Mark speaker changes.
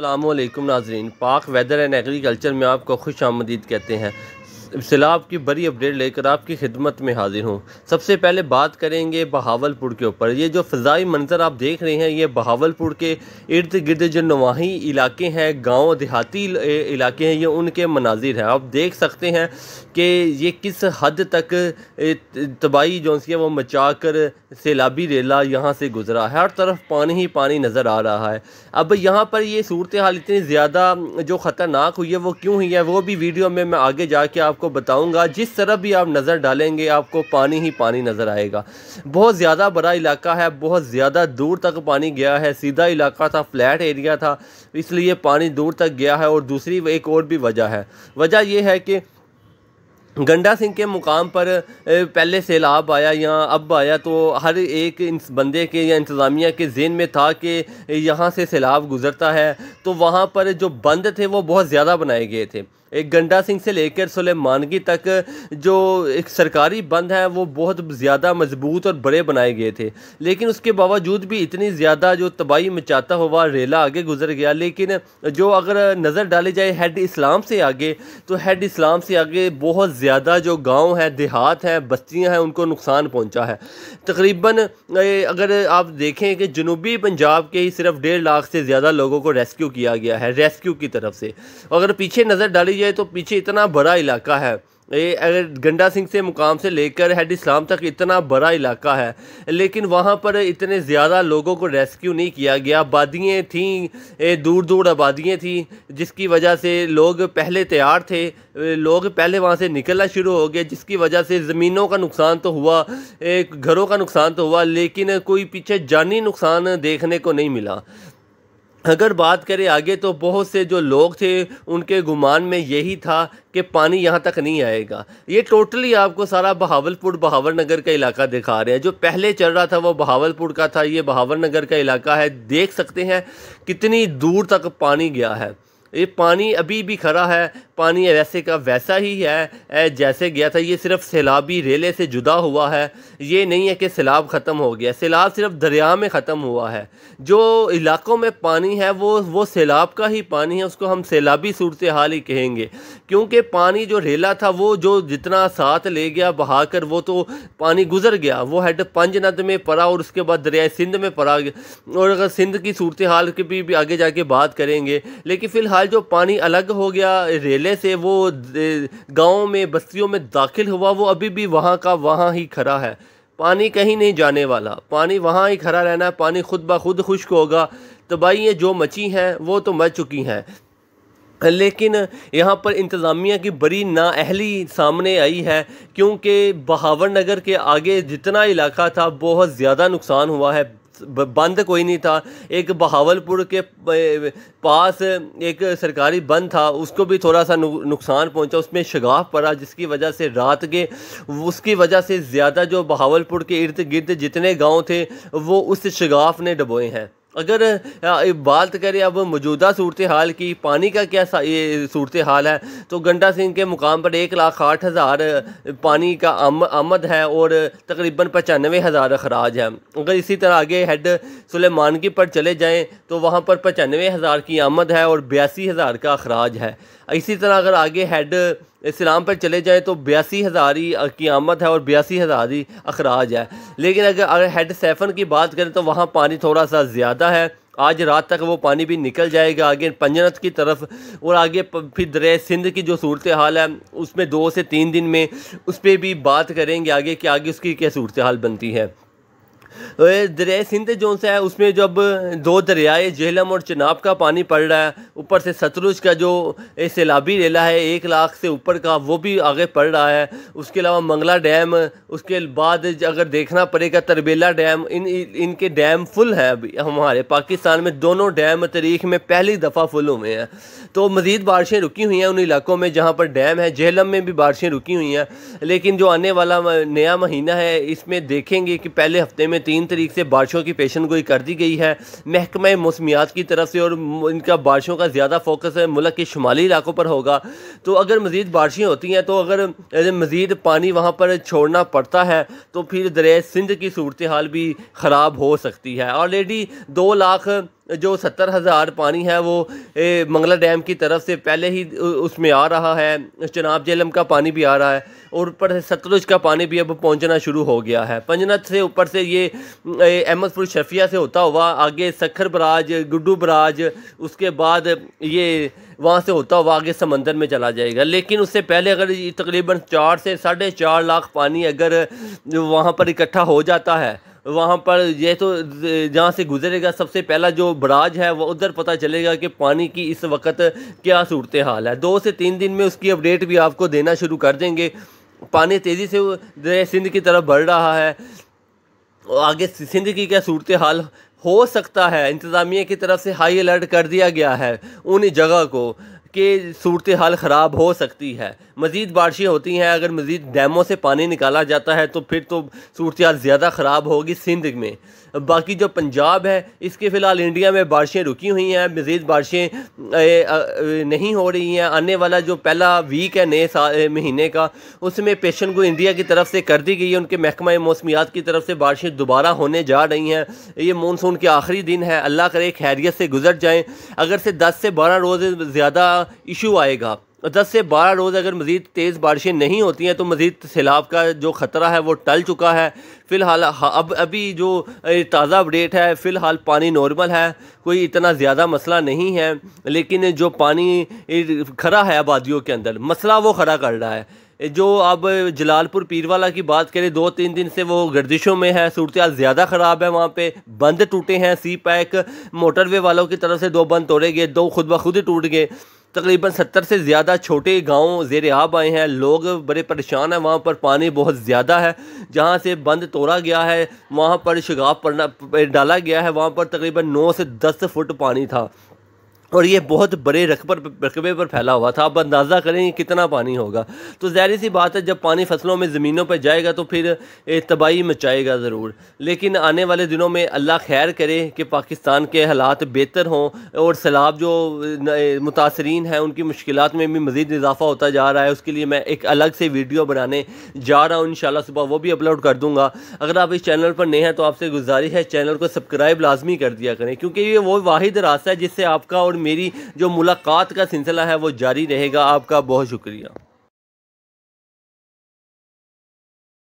Speaker 1: अल्लाम नाजरीन पाक वेदर एंड एग्रीकल्चर में आपको खुश आमदीद कहते हैं सैलाब की बड़ी अपडेट लेकर आपकी खिदमत में हाजिर हूँ सबसे पहले बात करेंगे बहावलपुर के ऊपर ये जो फ़जाई मंज़र आप देख रहे हैं ये बहावलपुर के इर्द गिर्द जो नवाही इलाके हैं गांव देहाती इलाके हैं ये उनके मनाजिर हैं आप देख सकते हैं कि ये किस हद तक तबाही जो है वो मचा कर सैलाबी रेला यहाँ से गुजरा है हर तरफ पानी ही पानी नज़र आ रहा है अब यहाँ पर ये सूरत हाल इतनी ज़्यादा जो ख़तरनाक हुई है वो क्यों हुई है वो भी वीडियो में मैं आगे जाके आप आपको बताऊंगा जिस तरफ भी आप नज़र डालेंगे आपको पानी ही पानी नज़र आएगा बहुत ज़्यादा बड़ा इलाका है बहुत ज़्यादा दूर तक पानी गया है सीधा इलाका था फ्लैट एरिया था इसलिए पानी दूर तक गया है और दूसरी एक और भी वजह है वजह यह है कि गंडा सिंह के मुकाम पर पहले सैलाब आया या अब आया तो हर एक बंदे के या इंतज़ामिया के जेन में था कि यहाँ से सैलाब गुज़रता है तो वहाँ पर जो बंद थे वो बहुत ज़्यादा बनाए गए थे एक गंडा सिंह से लेकर सुलेमानगी तक जो एक सरकारी बंद है वो बहुत ज़्यादा मजबूत और बड़े बनाए गए थे लेकिन उसके बावजूद भी इतनी ज़्यादा जो तबाही मचाता हुआ रेला आगे गुजर गया लेकिन जो अगर नज़र डाली जाए हेड इस्लाम से आगे तो हेड इस्लाम से आगे बहुत ज़्यादा जो गाँव हैं देहात हैं बस्तियाँ हैं उनको नुकसान पहुँचा है तकरीबन अगर आप देखें कि जनूबी पंजाब के ही सिर्फ डेढ़ लाख से ज़्यादा लोगों को रेस्क्यू किया गया है रेस्क्यू की तरफ से अगर पीछे नज़र डाली है तो पीछे इतना बड़ा इलाका है ये अगर गंडा सिंह से मुकाम से लेकर हेड इस्लाम तक इतना बड़ा इलाका है लेकिन वहाँ पर इतने ज़्यादा लोगों को रेस्क्यू नहीं किया गया आबादियाँ थीं दूर दूर आबादियाँ थीं जिसकी वजह से लोग पहले तैयार थे लोग पहले वहाँ से निकलना शुरू हो गए जिसकी वजह से ज़मीनों का नुकसान तो हुआ घरों का नुकसान तो हुआ लेकिन कोई पीछे जानी नुकसान देखने को नहीं मिला अगर बात करें आगे तो बहुत से जो लोग थे उनके गुमान में यही था कि पानी यहाँ तक नहीं आएगा ये टोटली आपको सारा बहावलपुर बहावर नगर का इलाका दिखा रहे हैं जो पहले चल रहा था वो बहावलपुर का था ये बहावर नगर का इलाका है देख सकते हैं कितनी दूर तक पानी गया है ये पानी अभी भी खड़ा है पानी वैसे का वैसा ही है जैसे गया था ये सिर्फ सैलाबी रेले से जुदा हुआ है ये नहीं है कि सैलाब ख़त्म हो गया सैलाब सिर्फ दरिया में ख़त्म हुआ है जो इलाकों में पानी है वो वो सैलाब का ही पानी है उसको हम सैलाबी सूरत हाल ही कहेंगे क्योंकि पानी जो रेला था वो जो जितना साथ ले गया बहा कर वो तो पानी गुजर गया वो हेड पंज नद में पड़ा और उसके बाद दरियाए सिंध में पड़ा और अगर सिंध की सूरत हाल की भी, भी आगे जाके बात करेंगे लेकिन फ़िलहाल बहरहाल जो पानी अलग हो गया रेले से वो गाँव में बस्तियों में दाखिल हुआ वो अभी भी वहाँ का वहाँ ही खड़ा है पानी कहीं नहीं जाने वाला पानी वहाँ ही खड़ा रहना है पानी खुद ब खुद खुश्क होगा तबाहियाँ तो जो मची हैं वो तो मच चुकी हैं लेकिन यहाँ पर इंतज़ामिया की बड़ी नाअहली सामने आई है क्योंकि बहावर नगर के आगे जितना इलाका था बहुत ज़्यादा नुकसान हुआ है बंद कोई नहीं था एक बहावलपुर के पास एक सरकारी बंद था उसको भी थोड़ा सा नुकसान पहुंचा उसमें शगाफ पड़ा जिसकी वजह से रात के उसकी वजह से ज़्यादा जो बहावलपुर के इर्द गिर्द जितने गांव थे वो उस शगाफ ने डबोए हैं अगर बात करें अब मौजूदा सूरत हाल की पानी का क्या ये सूरत हाल है तो गंडा सिंह के मुकाम पर एक लाख आठ हज़ार पानी का आम, आमद है और तकरीबन पचानवे हज़ार अखराज है अगर इसी तरह आगे हेड सुलेमानगी पर चले जाएं तो वहाँ पर पचानवे हज़ार की आमद है और बयासी हज़ार का अखराज है इसी तरह अगर आगे हेड इस्लाम पर चले जाएँ तो बयासी हज़ार ही क़ियामत है और बयासी हज़ार ही अखराज है लेकिन अगर अगर हेड सेफन की बात करें तो वहाँ पानी थोड़ा सा ज़्यादा है आज रात तक वो पानी भी निकल जाएगा आगे पंजनत की तरफ और आगे फिर दर सिंध की जो सूरत हाल है उसमें दो से तीन दिन में उस पर भी बात करेंगे आगे कि आगे उसकी क्या सूरत हाल बनती है सिंध जोन से है उसमें जब दो दरियाए जेहलम और चनाब का पानी पड़ रहा है ऊपर से सतलुज का जो सैलाबी रेला है एक लाख से ऊपर का वो भी आगे पड़ रहा है उसके अलावा मंगला डैम उसके बाद अगर देखना पड़ेगा तरबेला डैम इन इनके डैम फुल है अभी हमारे पाकिस्तान में दोनों डैम तारीख में पहली दफ़ा फुल हुए हैं तो मज़ीद बारिशें रुकी हुई हैं उन इलाकों में जहाँ पर डैम है जेहलम में भी बारिशें रुकी हुई हैं लेकिन जो आने वाला नया महीना है इसमें देखेंगे कि पहले हफ्ते में में तीन तरीक से बारिशों की पेशन गोई कर दी गई है महकमा मौसमियात की तरफ से और इनका बारिशों का ज़्यादा फोकस मुल्क के शुमाली इलाकों पर होगा तो अगर मज़ीद बारिशें होती हैं तो अगर मज़ीद पानी वहाँ पर छोड़ना पड़ता है तो फिर दरिया सिंध की सूरत हाल भी ख़राब हो सकती है ऑलरेडी दो लाख जो सत्तर हज़ार पानी है वो मंगला डैम की तरफ से पहले ही उसमें आ रहा है चनाब जेलम का पानी भी आ रहा है और ऊपर से सतलुज का पानी भी अब पहुंचना शुरू हो गया है पंजनत से ऊपर से ये अहमदपुर शफिया से होता हुआ आगे सखर बराज गुड्डू बराज उसके बाद ये वहाँ से होता हुआ आगे समंदर में चला जाएगा लेकिन उससे पहले अगर तकरीबन चार से साढ़े चार लाख पानी अगर वहाँ पर इकट्ठा हो जाता है वहाँ पर ये तो जहाँ से गुजरेगा सबसे पहला जो बराज है वो उधर पता चलेगा कि पानी की इस वक्त क्या सूरत हाल है दो से तीन दिन में उसकी अपडेट भी आपको देना शुरू कर देंगे पानी तेज़ी से सिंध की तरफ बढ़ रहा है आगे सिंध की क्या सूरत हाल हो सकता है इंतज़ामिया की तरफ से हाई अलर्ट कर दिया गया है उन जगह को कि सूरत हाल ख़राब हो सकती है मज़ीद बारिशें होती हैं अगर मज़ीद डैमों से पानी निकाला जाता है तो फिर तो सूरत ज़्यादा ख़राब होगी सिंध में बाकी जो पंजाब है इसके फ़िलहाल इंडिया में बारिशें रुकी हुई हैं मज़ीद बारिशें नहीं हो रही हैं आने वाला जो पहला वीक है नए महीने का उसमें पेशन को इंडिया की तरफ से कर दी गई है उनके महकमा मौसमियात की तरफ से बारिशें दोबारा होने जा रही हैं ये मानसून के आखिरी दिन है अल्लाह करे खैरियत से गुजर जाएँ अगर से दस से बारह रोज़ ज़्यादा इशू आएगा दस से बारह रोज़ अगर मज़ीद तेज़ बारिशें नहीं होती हैं तो मज़ीद सैलाब का जो ख़तरा है वो टल चुका है फ़िलहाल हाँ, अब अभी जो ताज़ा अपडेट है फ़िलहाल पानी नॉर्मल है कोई इतना ज़्यादा मसला नहीं है लेकिन जो पानी खड़ा है आबादियों के अंदर मसला वो खड़ा कर रहा है जो अब जलालपुर पीरवाला की बात करें दो तीन दिन से वो गर्दिशों में है सूरत ज़्यादा ख़राब है वहाँ पे बंद टूटे हैं सी पैक मोटरवे वालों की तरफ से दो बंद तोड़े गए दो खुद ब खुद टूट गए तकरीबन सत्तर से ज़्यादा छोटे गांव जेर आब आए हैं लोग बड़े परेशान हैं वहाँ पर पानी बहुत ज़्यादा है जहाँ से बंद तोड़ा गया है वहाँ पर शगाब पड़ना डाला गया है वहाँ पर तकरीबन नौ से दस फुट पानी था और ये बहुत बड़े रकबर रकबे पर फैला हुआ था आप अंदाज़ा करें कि कितना पानी होगा तो ज़ाहरी सी बात है जब पानी फसलों में ज़मीनों पर जाएगा तो फिर तबाही मचाएगा ज़रूर लेकिन आने वाले दिनों में अल्लाह खैर करे कि पाकिस्तान के हालात बेहतर हों और सैलाब जो मुतासरीन हैं उनकी मुश्किल में भी मज़ीद इजाफ़ा होता जा रहा है उसके लिए मैं एक अलग से वीडियो बनाने जा रहा हूँ इन सुबह वो भी अपलोड कर दूँगा अगर आप इस चैनल पर नए हैं तो आपसे गुजारिश है चैनल को सब्सक्राइब लाजमी कर दिया करें क्योंकि ये वो वाद रास्ता है जिससे आपका और मेरी जो मुलाकात का सिलसिला है वो जारी रहेगा आपका बहुत शुक्रिया